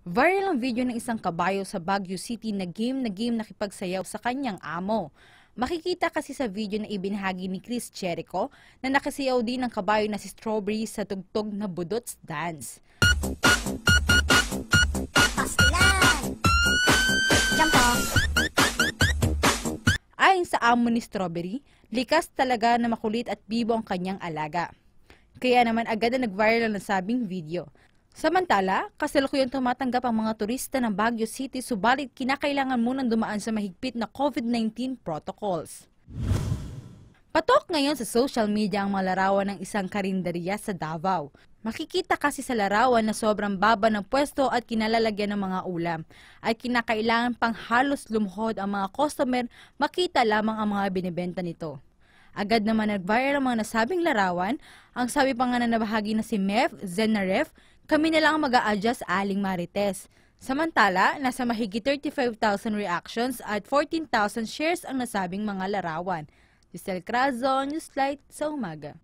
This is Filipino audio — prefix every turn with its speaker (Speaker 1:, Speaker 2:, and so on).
Speaker 1: Viral ang video ng isang kabayo sa Baguio City na game na game nakipagsayaw sa kanyang amo. Makikita kasi sa video na ibinahagi ni Chris Jericho na nakasayaw din ng kabayo na si Strawberry sa tugtog na Budots Dance. Ayon sa amo ni Strawberry, likas talaga na makulit at bibo ang kanyang alaga. Kaya naman agad na nag-viral ang nasabing video. Samantala, kasalukuyang tumatanggap ang mga turista ng Baguio City subalit kinakailangan munang dumaan sa mahigpit na COVID-19 protocols. Patok ngayon sa social media ang mga larawan ng isang karinderiya sa Davao. Makikita kasi sa larawan na sobrang baba ng pwesto at kinalalagyan ng mga ulam. Ay kinakailangan pang halos lumuhod ang mga customer makita lamang ang mga binibenta nito. Agad naman nag-viral ang mga nasabing larawan. Ang sabi pa nga na nabahagi na si Mef Zenaref kami na lang mag-a-adjust aling Marites. Samantala, nasa mahigit 35,000 reactions at 14,000 shares ang nasabing mga larawan. Giselle Crazo, Newslight sa umaga.